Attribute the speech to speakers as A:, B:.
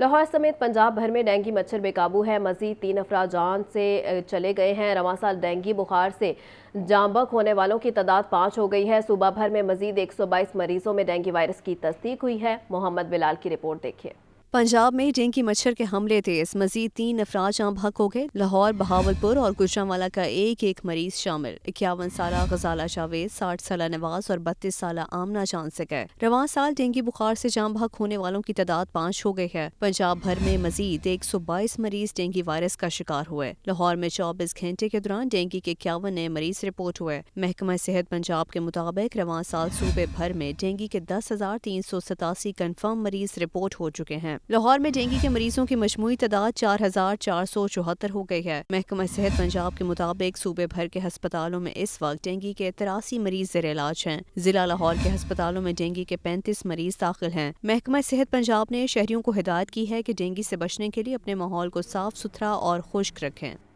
A: लाहौर समेत पंजाब भर में डेंगी मच्छर बेकाबू है मजीद तीन अफरा जान से चले गए हैं साल डेंगी बुखार से जामबक होने वालों की तादाद पाँच हो गई है सुबह भर में मजीद एक सौ बाईस मरीजों में डेंगी वायरस की तस्दीक हुई है मोहम्मद बिलाल की रिपोर्ट देखिए
B: पंजाब में डेंगी मच्छर के हमले तेज मजीद तीन अफराज आम हक हो गए लाहौर बहावलपुर और गुजरावाला का एक एक मरीज शामिल इक्यावन साल गजाला जावेद साठ साल नवाज और बत्तीस साल आमना जान से गए रवान साल डेंगी बुखार से जाम हक होने वालों की तादाद पाँच हो गई है पंजाब भर में मजीद एक सौ बाईस मरीज डेंगी वायरस का शिकार हुए लाहौर में चौबीस घंटे के दौरान डेंगी के इक्यावन नए मरीज रिपोर्ट हुए महकमा सेहत पंजाब के मुताबिक रवान साल सूबे भर में डेंगी के दस हजार तीन सौ सतासी कन्फर्म मरीज रिपोर्ट हो चुके हैं लाहौर में डेंगू के मरीजों की मजमू तादाद चार हजार चार सौ चौहत्तर हो गई है महकमा सेहत पंजाब के मुताबिक सूबे भर के हस्पतालों में इस वक्त डेंगू के तिरासी मरीज जेर इलाज हैं जिला लाहौर के हस्पतालों में डेंगू के पैंतीस मरीज दाखिल हैं महकमा सेहत पंजाब ने शहरियों को हिदायत की है की डेंगू से बचने के लिए अपने माहौल को साफ सुथरा और खुश्क रखें